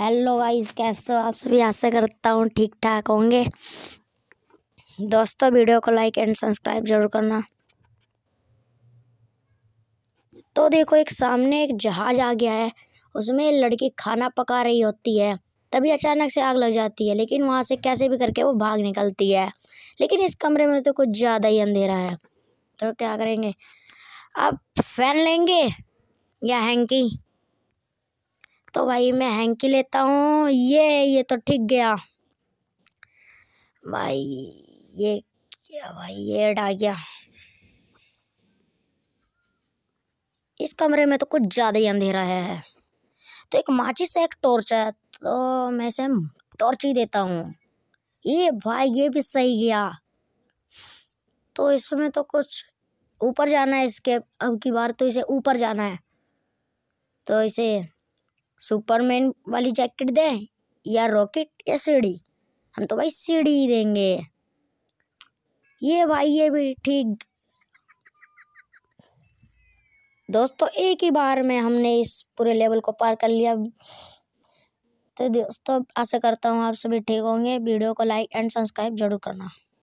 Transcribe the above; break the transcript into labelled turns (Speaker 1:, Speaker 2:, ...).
Speaker 1: hello guys कैसे हो आप सभी आशा करता हूँ ठीक ठाक होंगे दोस्तों वीडियो को लाइक एंड सब्सक्राइब जरूर करना तो देखो एक सामने एक जहाज आ गया है उसमें लड़की खाना पका रही होती है तभी अचानक से आग लग जाती है लेकिन वहाँ से कैसे भी करके वो भाग निकलती है लेकिन इस कमरे में तो कुछ ज़्यादा ही अंधेरा है तो क्या करेंगे आप फैन लेंगे या हैंकी तो भाई मैं हैंकी लेता हूँ ये ये तो ठीक गया भाई ये
Speaker 2: क्या भाई ये डा
Speaker 1: आ गया इस कमरे में तो कुछ ज़्यादा ही अंधेरा है तो एक माचिस से एक टॉर्च है तो मैं इसे टॉर्च ही देता हूँ ये भाई ये भी सही गया तो इसमें तो कुछ ऊपर जाना है इसके अब की बार तो इसे ऊपर जाना है तो इसे सुपरमैन वाली जैकेट दें या रॉकेट या सीढ़ी हम तो भाई सीढ़ी ही देंगे ये भाई ये भी ठीक दोस्तों एक ही बार में हमने इस पूरे लेवल को पार कर लिया तो दोस्तों आशा करता हूँ आप सभी ठीक होंगे वीडियो को लाइक एंड सब्सक्राइब जरूर करना